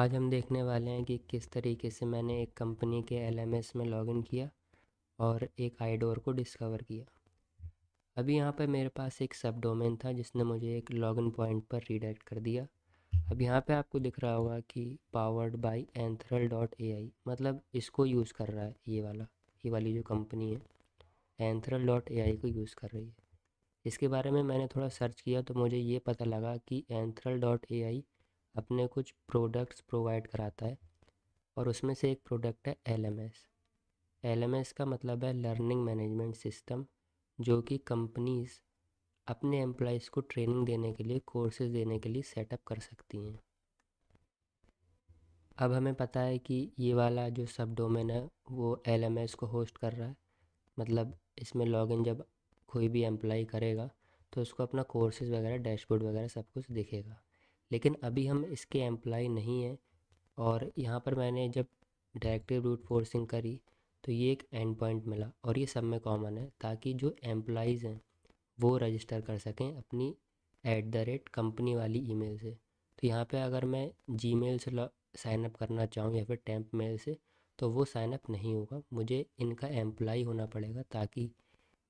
आज हम देखने वाले हैं कि किस तरीके से मैंने एक कंपनी के एलएमएस में लॉगिन किया और एक आईडोर को डिस्कवर किया अभी यहाँ पर मेरे पास एक सब डोमेन था जिसने मुझे एक लॉगिन पॉइंट पर रिडायरेक्ट कर दिया अब यहाँ पे आपको दिख रहा होगा कि powered by Enthral dot A I मतलब इसको यूज़ कर रहा है ये वाला ये वाली जो कंपनी है एंथरल डॉट ए आई को यूज़ कर रही है इसके बारे में मैंने थोड़ा सर्च किया तो मुझे ये पता लगा कि एंथरल डॉट ए आई अपने कुछ प्रोडक्ट्स प्रोवाइड कराता है और उसमें से एक प्रोडक्ट है एलएमएस एलएमएस का मतलब है लर्निंग मैनेजमेंट सिस्टम जो कि कंपनीज अपने एम्प्लॉयज़ को ट्रेनिंग देने के लिए कोर्सेज देने के लिए सेटअप कर सकती हैं अब हमें पता है कि ये वाला जो सब डोमेन है वो एल को होस्ट कर रहा है मतलब इसमें लॉगिन जब कोई भी एम्प्लॉय करेगा तो उसको अपना कोर्सेज वगैरह डैशबोर्ड वगैरह सब कुछ दिखेगा लेकिन अभी हम इसके एम्प्लॉय नहीं हैं और यहाँ पर मैंने जब डायरेक्टिव रूट फोर्सिंग करी तो ये एक एंड पॉइंट मिला और ये सब में कॉमन है ताकि जो एम्प्लॉयज़ हैं वो रजिस्टर कर सकें अपनी एट द रेट कंपनी वाली ईमेल से तो यहाँ पे अगर मैं जी मेल से साइनअप करना चाहूँ या फिर टैंप मेल से तो वो साइनअप नहीं होगा मुझे इनका एम्प्लाई होना पड़ेगा ताकि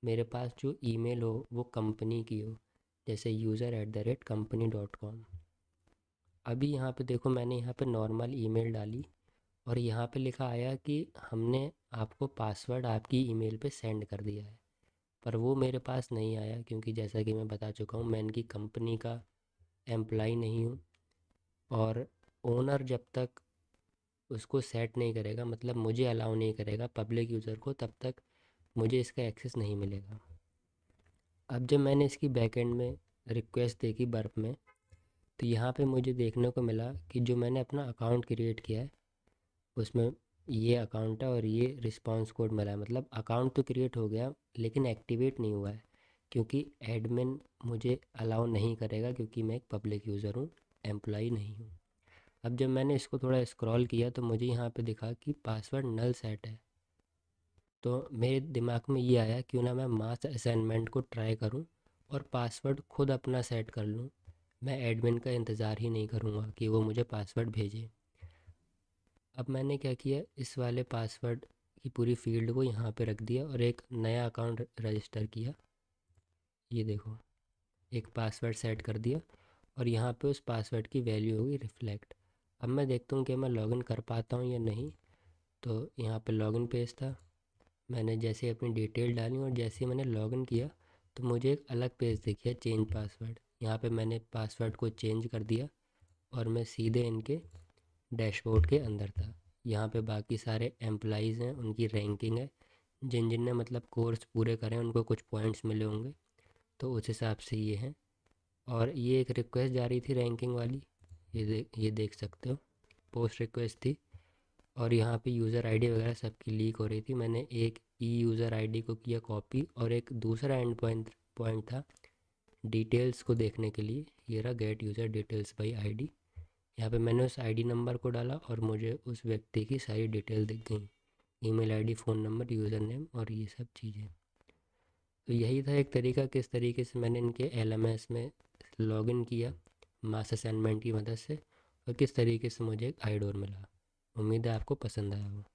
मेरे पास जो ईमेल हो वो कंपनी की हो जैसे user at the rate company dot com अभी यहाँ पे देखो मैंने यहाँ पे नॉर्मल ईमेल डाली और यहाँ पे लिखा आया कि हमने आपको पासवर्ड आपकी ईमेल पे सेंड कर दिया है पर वो मेरे पास नहीं आया क्योंकि जैसा कि मैं बता चुका हूँ मैं इनकी कंपनी का एम्प्लाई नहीं हूँ और ओनर जब तक उसको सेट नहीं करेगा मतलब मुझे अलाउ नहीं करेगा पब्लिक यूज़र को तब तक मुझे इसका एक्सेस नहीं मिलेगा अब जब मैंने इसकी बैकेंड में रिक्वेस्ट देखी बर्फ़ में तो यहाँ पे मुझे देखने को मिला कि जो मैंने अपना अकाउंट क्रिएट किया है उसमें ये अकाउंट है और ये रिस्पॉन्स कोड मिला है मतलब अकाउंट तो क्रिएट हो गया लेकिन एक्टिवेट नहीं हुआ है क्योंकि एडमिन मुझे अलाउ नहीं करेगा क्योंकि मैं एक पब्लिक यूज़र हूँ एम्प्लॉई नहीं हूँ अब जब मैंने इसको थोड़ा इस्क्रॉल किया तो मुझे यहाँ पर दिखा कि पासवर्ड नल सेट है तो मेरे दिमाग में ये आया क्यों ना मैं मास असाइनमेंट को ट्राई करूँ और पासवर्ड खुद अपना सेट कर लूँ मैं एडमिन का इंतज़ार ही नहीं करूँगा कि वो मुझे पासवर्ड भेजे अब मैंने क्या किया इस वाले पासवर्ड की पूरी फील्ड को यहाँ पे रख दिया और एक नया अकाउंट रजिस्टर किया ये देखो एक पासवर्ड सेट कर दिया और यहाँ पे उस पासवर्ड की वैल्यू होगी रिफ्लेक्ट अब मैं देखता हूँ कि मैं लॉगिन कर पाता हूँ या नहीं तो यहाँ पे लॉगिन पेज था मैंने जैसे अपनी डिटेल डाली और जैसे मैंने लॉगिन किया तो मुझे एक अलग पेज दिखा चेंज पासवर्ड यहाँ पे मैंने पासवर्ड को चेंज कर दिया और मैं सीधे इनके डैशबोर्ड के अंदर था यहाँ पे बाकी सारे एम्प्लाइज हैं उनकी रैंकिंग है जिन जिन ने मतलब कोर्स पूरे करें उनको कुछ पॉइंट्स मिले होंगे तो उस हिसाब से ये हैं और ये एक रिक्वेस्ट जा रही थी रैंकिंग वाली ये दे, ये देख सकते हो पोस्ट रिक्वेस्ट थी और यहाँ पे यूज़र आईडी वगैरह सबकी लीक हो रही थी मैंने एक ई यूज़र आईडी को किया कॉपी और एक दूसरा एंड पॉइंट पॉइंट था डिटेल्स को देखने के लिए ये रहा get user details by ID यहाँ पे मैंने उस आईडी नंबर को डाला और मुझे उस व्यक्ति की सारी डिटेल दिख गई email ID phone number user name और ये सब चीज़ें तो यही था एक तरीका किस तरीके से मैंने इनके एल में लॉगिन किया मास असाइनमेंट की मदद से और किस तरीके से मुझे एक आईडोर मिला उम्मीद है आपको पसंद आया होगा